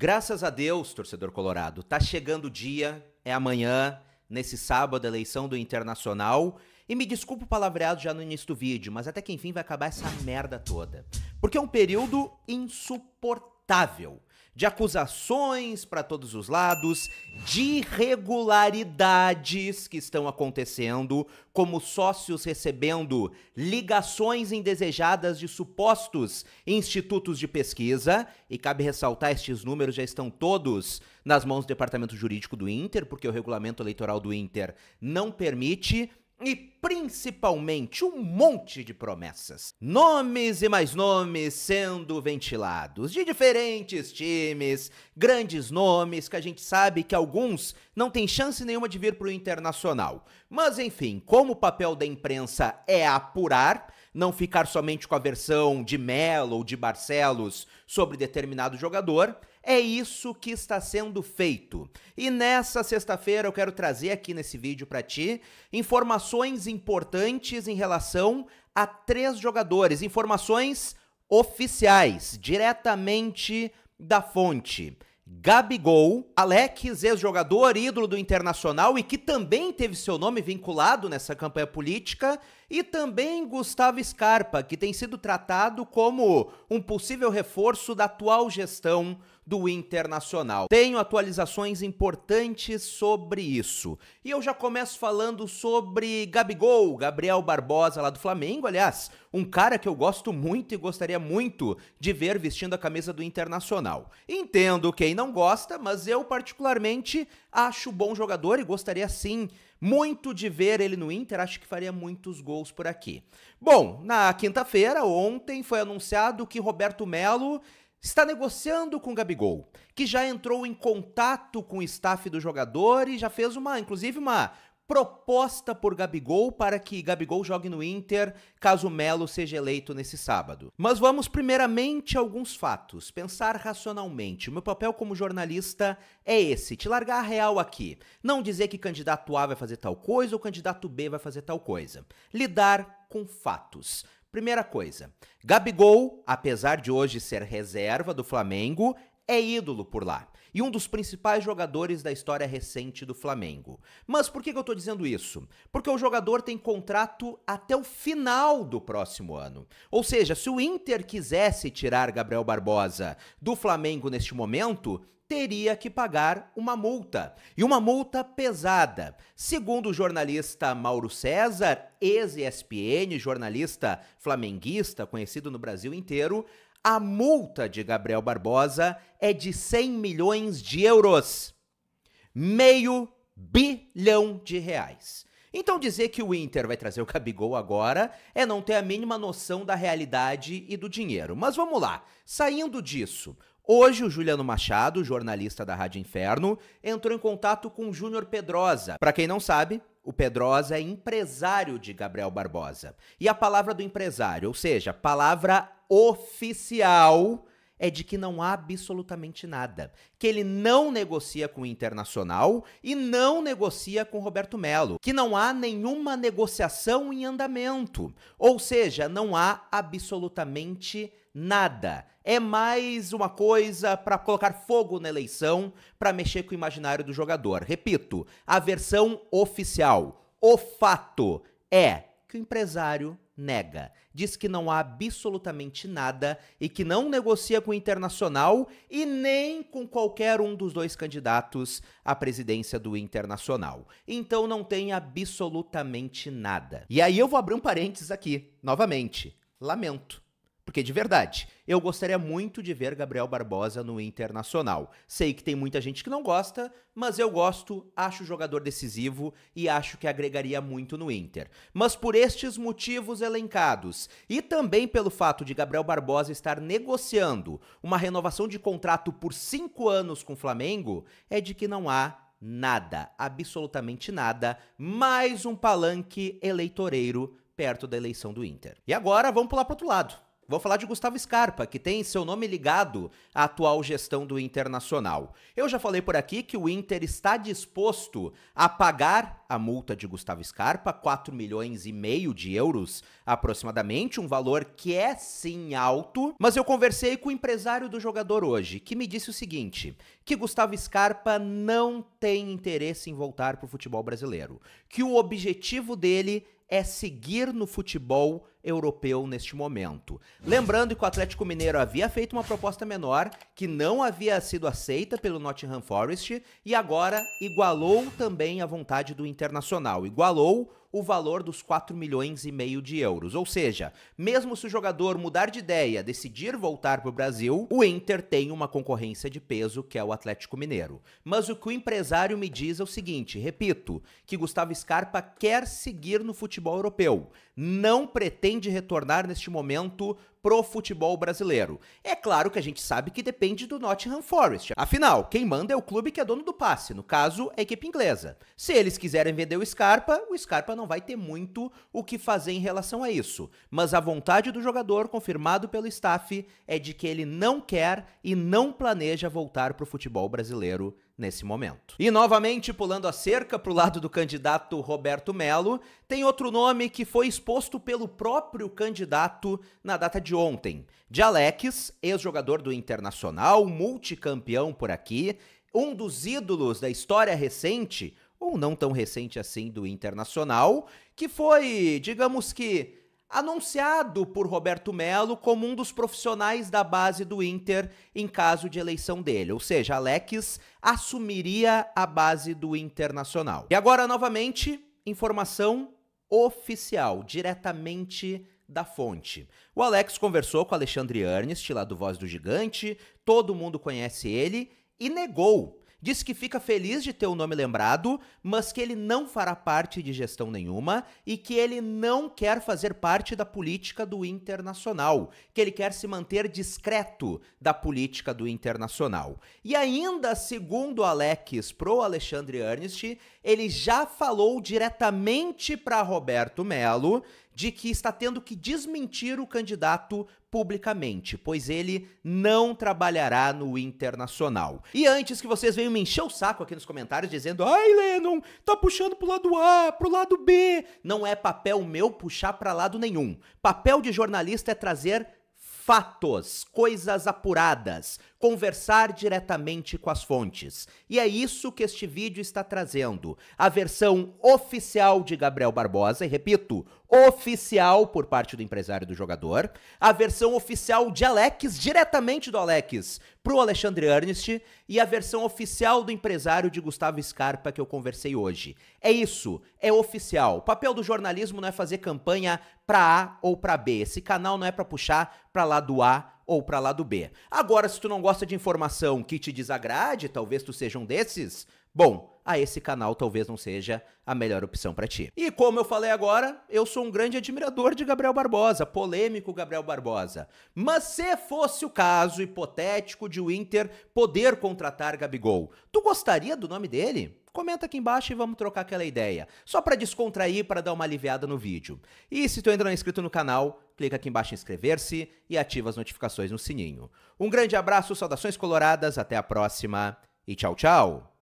Graças a Deus, torcedor colorado, tá chegando o dia, é amanhã, nesse sábado, eleição do Internacional. E me desculpa o palavreado já no início do vídeo, mas até que enfim vai acabar essa merda toda. Porque é um período insuportável de acusações para todos os lados, de irregularidades que estão acontecendo, como sócios recebendo ligações indesejadas de supostos institutos de pesquisa, e cabe ressaltar estes números já estão todos nas mãos do departamento jurídico do Inter, porque o regulamento eleitoral do Inter não permite e principalmente um monte de promessas. Nomes e mais nomes sendo ventilados de diferentes times, grandes nomes que a gente sabe que alguns não tem chance nenhuma de vir para o internacional. Mas enfim, como o papel da imprensa é apurar, não ficar somente com a versão de Melo ou de Barcelos sobre determinado jogador, é isso que está sendo feito. E nessa sexta-feira eu quero trazer aqui nesse vídeo para ti informações importantes em relação a três jogadores, informações oficiais, diretamente da fonte. Gabigol, Alex, ex-jogador ídolo do Internacional e que também teve seu nome vinculado nessa campanha política, e também Gustavo Scarpa, que tem sido tratado como um possível reforço da atual gestão do Internacional. Tenho atualizações importantes sobre isso. E eu já começo falando sobre Gabigol, Gabriel Barbosa lá do Flamengo, aliás, um cara que eu gosto muito e gostaria muito de ver vestindo a camisa do Internacional. Entendo quem não gosta, mas eu particularmente acho bom jogador e gostaria sim muito de ver ele no Inter, acho que faria muitos gols por aqui. Bom, na quinta-feira, ontem, foi anunciado que Roberto Melo está negociando com o Gabigol, que já entrou em contato com o staff do jogador e já fez uma, inclusive uma proposta por Gabigol para que Gabigol jogue no Inter caso Melo seja eleito nesse sábado. Mas vamos primeiramente a alguns fatos, pensar racionalmente. O meu papel como jornalista é esse, te largar a real aqui. Não dizer que candidato A vai fazer tal coisa ou candidato B vai fazer tal coisa. Lidar com fatos. Primeira coisa, Gabigol, apesar de hoje ser reserva do Flamengo, é ídolo por lá e um dos principais jogadores da história recente do Flamengo. Mas por que, que eu estou dizendo isso? Porque o jogador tem contrato até o final do próximo ano. Ou seja, se o Inter quisesse tirar Gabriel Barbosa do Flamengo neste momento, teria que pagar uma multa, e uma multa pesada. Segundo o jornalista Mauro César, ex-ESPN, jornalista flamenguista conhecido no Brasil inteiro, a multa de Gabriel Barbosa é de 100 milhões de euros. Meio bilhão de reais. Então dizer que o Inter vai trazer o Cabigol agora é não ter a mínima noção da realidade e do dinheiro. Mas vamos lá, saindo disso, Hoje, o Juliano Machado, jornalista da Rádio Inferno, entrou em contato com o Júnior Pedrosa. Para quem não sabe, o Pedrosa é empresário de Gabriel Barbosa. E a palavra do empresário, ou seja, palavra oficial é de que não há absolutamente nada. Que ele não negocia com o Internacional e não negocia com Roberto Melo. Que não há nenhuma negociação em andamento. Ou seja, não há absolutamente nada. É mais uma coisa para colocar fogo na eleição, para mexer com o imaginário do jogador. Repito, a versão oficial, o fato é que o empresário nega. Diz que não há absolutamente nada e que não negocia com o Internacional e nem com qualquer um dos dois candidatos à presidência do Internacional. Então não tem absolutamente nada. E aí eu vou abrir um parênteses aqui, novamente. Lamento. Porque de verdade, eu gostaria muito de ver Gabriel Barbosa no Internacional. Sei que tem muita gente que não gosta, mas eu gosto, acho jogador decisivo e acho que agregaria muito no Inter. Mas por estes motivos elencados e também pelo fato de Gabriel Barbosa estar negociando uma renovação de contrato por cinco anos com o Flamengo, é de que não há nada, absolutamente nada, mais um palanque eleitoreiro perto da eleição do Inter. E agora vamos pular para outro lado. Vou falar de Gustavo Scarpa, que tem seu nome ligado à atual gestão do Internacional. Eu já falei por aqui que o Inter está disposto a pagar a multa de Gustavo Scarpa, 4 milhões e meio de euros aproximadamente, um valor que é sim alto, mas eu conversei com o empresário do jogador hoje, que me disse o seguinte, que Gustavo Scarpa não tem interesse em voltar para o futebol brasileiro, que o objetivo dele é seguir no futebol brasileiro europeu neste momento. Lembrando que o Atlético Mineiro havia feito uma proposta menor que não havia sido aceita pelo Nottingham Forest e agora igualou também a vontade do Internacional. Igualou o valor dos 4 milhões e meio de euros. Ou seja, mesmo se o jogador mudar de ideia, decidir voltar para o Brasil, o Inter tem uma concorrência de peso que é o Atlético Mineiro. Mas o que o empresário me diz é o seguinte, repito, que Gustavo Scarpa quer seguir no futebol europeu. Não pretende pretende retornar neste momento pro futebol brasileiro. É claro que a gente sabe que depende do Nottingham Forest. Afinal, quem manda é o clube que é dono do passe, no caso, a equipe inglesa. Se eles quiserem vender o Scarpa, o Scarpa não vai ter muito o que fazer em relação a isso. Mas a vontade do jogador, confirmado pelo staff, é de que ele não quer e não planeja voltar pro futebol brasileiro nesse momento. E novamente, pulando a cerca pro lado do candidato Roberto Melo, tem outro nome que foi exposto pelo próprio candidato na data de de ontem de Alex, ex-jogador do Internacional, multicampeão por aqui, um dos ídolos da história recente, ou não tão recente assim, do Internacional, que foi, digamos que, anunciado por Roberto Melo como um dos profissionais da base do Inter em caso de eleição dele, ou seja, Alex assumiria a base do Internacional. E agora novamente, informação oficial, diretamente da fonte. O Alex conversou com Alexandre Ernest, lá do Voz do Gigante, todo mundo conhece ele, e negou. Disse que fica feliz de ter o nome lembrado, mas que ele não fará parte de gestão nenhuma e que ele não quer fazer parte da política do internacional, que ele quer se manter discreto da política do internacional. E ainda, segundo Alex pro Alexandre Ernst, ele já falou diretamente para Roberto Melo de que está tendo que desmentir o candidato publicamente, pois ele não trabalhará no Internacional. E antes que vocês venham me encher o saco aqui nos comentários dizendo: "Ai, Lennon, tá puxando pro lado A, pro lado B". Não é papel meu puxar para lado nenhum. Papel de jornalista é trazer fatos, coisas apuradas, conversar diretamente com as fontes. E é isso que este vídeo está trazendo. A versão oficial de Gabriel Barbosa, e repito, oficial por parte do empresário do jogador, a versão oficial de Alex, diretamente do Alex, para o Alexandre Ernest, e a versão oficial do empresário de Gustavo Scarpa que eu conversei hoje. É isso, é oficial. O papel do jornalismo não é fazer campanha para A ou para B. Esse canal não é para puxar para lá do A ou para lá do B. Agora, se tu não gosta de informação que te desagrade, talvez tu seja um desses, bom, a esse canal talvez não seja a melhor opção para ti. E como eu falei agora, eu sou um grande admirador de Gabriel Barbosa, polêmico Gabriel Barbosa. Mas se fosse o caso hipotético de o Inter poder contratar Gabigol, tu gostaria do nome dele? comenta aqui embaixo e vamos trocar aquela ideia. Só para descontrair, para dar uma aliviada no vídeo. E se tu ainda não é inscrito no canal, clica aqui embaixo em inscrever-se e ativa as notificações no sininho. Um grande abraço, saudações coloradas, até a próxima e tchau, tchau!